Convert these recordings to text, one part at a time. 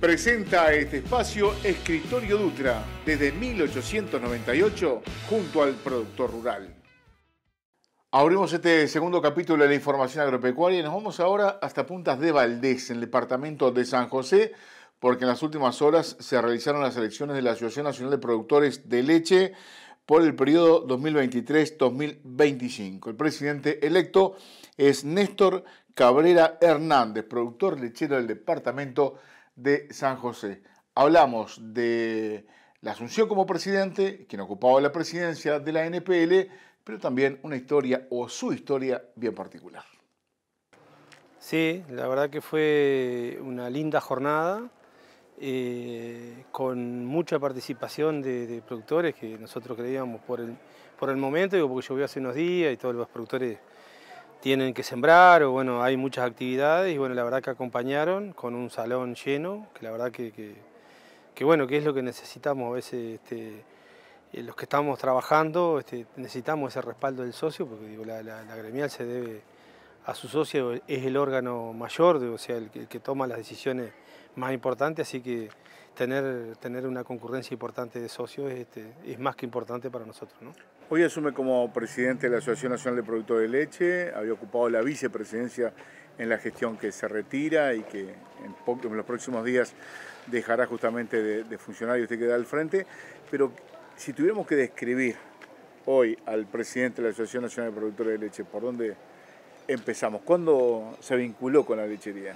Presenta este espacio Escritorio Dutra desde 1898 junto al productor rural. Abrimos este segundo capítulo de la información agropecuaria y nos vamos ahora hasta Puntas de Valdés, en el departamento de San José, porque en las últimas horas se realizaron las elecciones de la Asociación Nacional de Productores de Leche por el periodo 2023-2025. El presidente electo es Néstor Cabrera Hernández, productor lechero del departamento de de San José. Hablamos de la asunción como presidente, quien ocupaba la presidencia de la NPL, pero también una historia o su historia bien particular. Sí, la verdad que fue una linda jornada, eh, con mucha participación de, productores que nosotros creíamos por el, por el momento, porque llovió hace unos días y todos los productores tienen que sembrar, o bueno, hay muchas actividades y bueno, la verdad que acompañaron con un salón lleno, que la verdad que, bueno, que es lo que necesitamos a veces este, eh, los que estamos trabajando, este, necesitamos ese respaldo del socio, porque digo, la, gremial se debe a su socio, es el órgano mayor, o sea, el que, toma las decisiones más importantes, así que tener, tener una concurrencia importante de socios es este, más que importante para nosotros. ¿no? Hoy asume como presidente de la Asociación Nacional de Productores de Leche, había ocupado la vicepresidencia en la gestión que se retira y que en, los próximos días dejará justamente de, funcionar y usted queda al frente. Pero si tuviéramos que describir hoy al presidente de la Asociación Nacional de Productores de Leche, ¿por dónde empezamos? ¿Cuándo se vinculó con la lechería?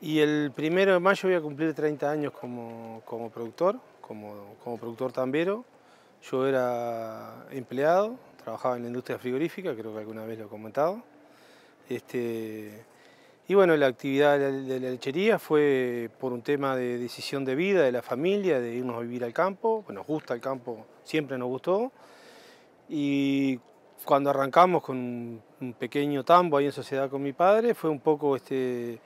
Y el primero de mayo voy a cumplir 30 años como, como productor, como, como productor tambero. Yo era empleado, trabajaba en la industria frigorífica, creo que alguna vez lo he comentado. Este, y bueno, la actividad de la lechería fue por un tema de decisión de vida, de la familia, de irnos a vivir al campo, nos gusta el campo, siempre nos gustó. Y cuando arrancamos con un pequeño tambo ahí en sociedad con mi padre, fue un poco este,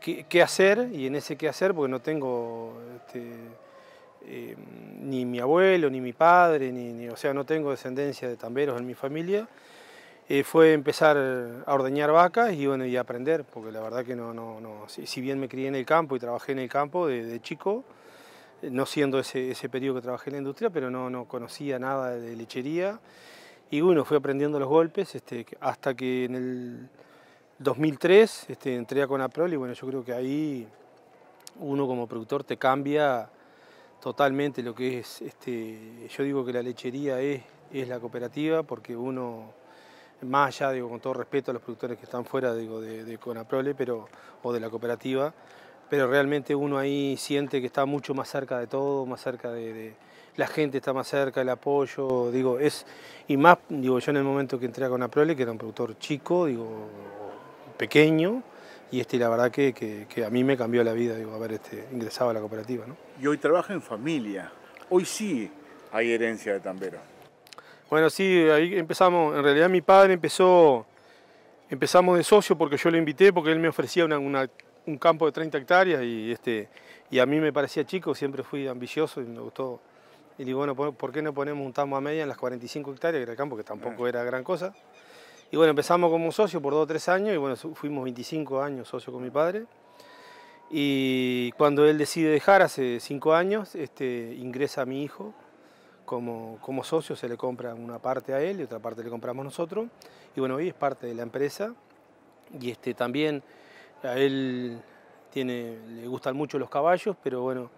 qué, hacer, y en ese qué hacer, porque no tengo... Este, eh, ni mi abuelo, ni mi padre, ni, o sea, no tengo descendencia de tamberos en mi familia, eh, fue empezar a ordeñar vacas y, bueno, y aprender, porque la verdad que no, no, no si, bien me crié en el campo y trabajé en el campo de, chico, eh, no siendo ese, periodo que trabajé en la industria, pero no, no conocía nada de lechería. Y bueno, fui aprendiendo los golpes este, hasta que en el 2003 este, entré a Conaprol y bueno, yo creo que ahí uno como productor te cambia totalmente lo que es, este, yo digo que la lechería es, la cooperativa porque uno, más allá, digo, con todo respeto a los productores que están fuera digo, de, Conaprole pero, o de la cooperativa, pero realmente uno ahí siente que está mucho más cerca de todo, más cerca de, la gente está más cerca, el apoyo, digo, es, y más, digo, yo en el momento que entré a Conaprole, que era un productor chico, digo, pequeño, y este, la verdad que, que, a mí me cambió la vida, digo, haber este, ingresado a la cooperativa. Y hoy trabaja en familia, hoy sí hay herencia de Tambero. Bueno, sí, ahí empezamos, en realidad mi padre empezó, empezamos de socio porque yo lo invité, porque él me ofrecía un campo de 30 hectáreas y, este, y a mí me parecía chico, siempre fui ambicioso y me gustó. Y digo, bueno, ¿por qué no ponemos un tamo a media en las 45 hectáreas, que era el campo, que tampoco ah. era gran cosa? Y bueno, empezamos como socio por dos o tres años y bueno, fuimos 25 años socio con mi padre. Y cuando él decide dejar, hace cinco años, este, ingresa a mi hijo como, como socio, se le compra una parte a él y otra parte le compramos nosotros. Y bueno, hoy es parte de la empresa y este, también a él tiene, le gustan mucho los caballos, pero bueno,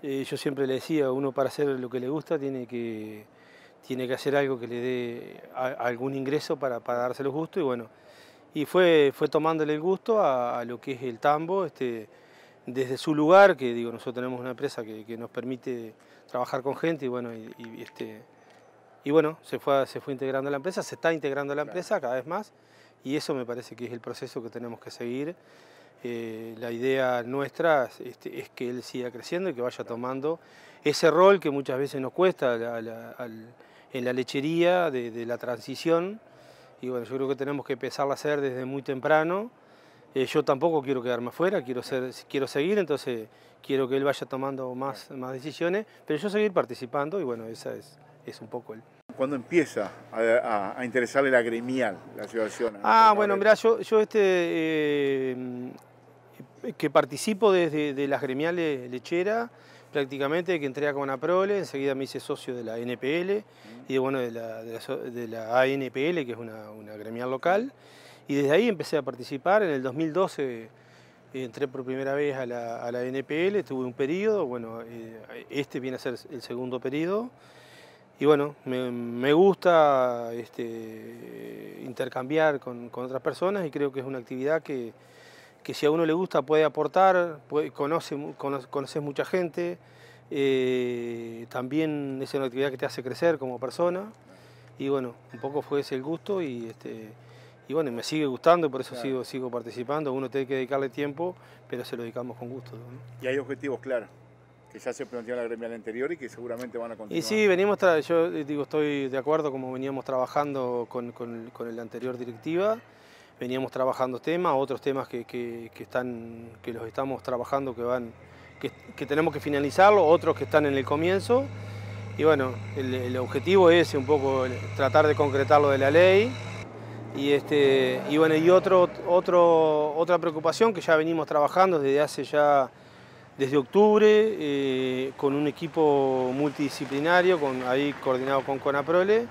eh, yo siempre le decía, uno para hacer lo que le gusta tiene que tiene que hacer algo que le dé algún ingreso para, para darse y bueno, y fue, fue tomándole el gusto a, lo que es el tambo, este, desde su lugar, que digo, nosotros tenemos una empresa que, nos permite trabajar con gente y bueno, y, este, y bueno, se fue, se fue integrando a la empresa, se está integrando a la empresa cada vez más y eso me parece que es el proceso que tenemos que seguir. Eh, la idea nuestra este, es que él siga creciendo y que vaya tomando ese rol que muchas veces nos cuesta al en la lechería de, la transición y bueno, yo creo que tenemos que empezar a hacer desde muy temprano. Eh, yo tampoco quiero quedarme afuera, quiero, ser, quiero seguir, entonces quiero que él vaya tomando más, más decisiones, pero yo seguir participando y bueno, esa es, es un poco el... ¿Cuándo empieza a, interesarle la gremial, la situación? Ah, bueno, mirá, yo, yo este, eh, que participo desde de las gremiales lecheras, prácticamente, que entré a Conaprole, enseguida me hice socio de la NPL y bueno, de la, de ANPL, que es una, gremial local. Y desde ahí empecé a participar. En el 2012 eh, entré por primera vez a la, NPL, tuve un periodo, bueno, eh, este viene a ser el segundo periodo. Y bueno, me, gusta este, intercambiar con otras personas y creo que es una actividad que, que si a uno le gusta puede aportar, conoce, conoce, conoces mucha gente, eh, también es una actividad que te hace crecer como persona y bueno, un poco fue ese el gusto y este y bueno, me sigue gustando, por eso sigo, sigo participando. Uno tiene que dedicarle tiempo, pero se lo dedicamos con gusto. Y hay objetivos claros, que ya se planteó en la gremial anterior y que seguramente van a continuar. Y sí, venimos yo eh, digo, estoy de acuerdo como veníamos trabajando con, con, con la anterior directiva veníamos trabajando temas, otros temas que, están, que los estamos trabajando, que, van, que, tenemos que finalizarlo, otros que están en el comienzo. Y bueno, el, objetivo es un poco tratar de concretar lo de la ley. Y, este, y bueno, y otro, otro, otra preocupación que ya venimos trabajando desde hace ya, desde octubre, eh, con un equipo multidisciplinario, con, ahí coordinado con Conaprole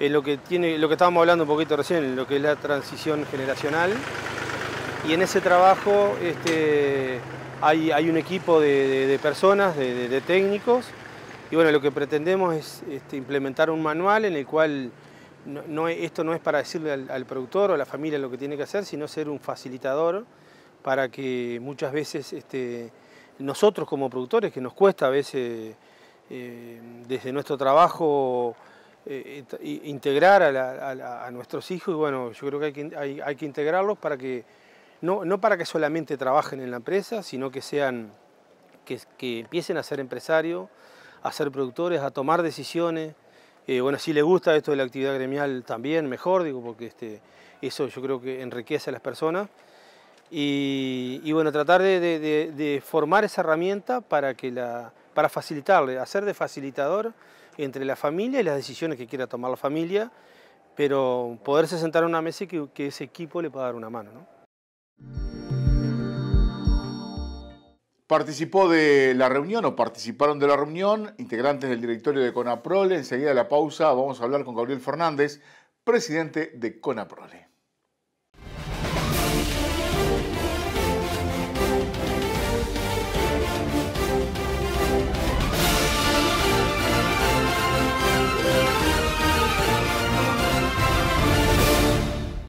lo, que tiene, lo que estábamos hablando un poquito recién, lo que es la transición generacional. Y en ese trabajo este, hay, un equipo de, personas, de, técnicos, y bueno, lo que pretendemos es este, implementar un manual en el cual no, esto no es para decirle al, productor o a la familia lo que tiene que hacer, sino ser un facilitador para que muchas veces este, nosotros como productores, que nos cuesta a veces eh, desde nuestro trabajo eh, integrar a, nuestros hijos, y bueno, yo creo que hay que, integrarlos para que, no, para que solamente trabajen en la empresa, sino que sean, que, empiecen a ser empresarios, a ser productores, a tomar decisiones. Eh, bueno, si les gusta esto de la actividad gremial también, mejor, digo, porque este, eso yo creo que enriquece a las personas. Y, bueno, tratar de, de, formar esa herramienta para, que la, para facilitarle, hacer de facilitador entre la familia y las decisiones que quiera tomar la familia, pero poderse sentar a una mesa y que, ese equipo le pueda dar una mano. ¿no? Participó de la reunión o participaron de la reunión integrantes del directorio de CONAPROLE. Enseguida de la pausa vamos a hablar con Gabriel Fernández, presidente de CONAPROLE.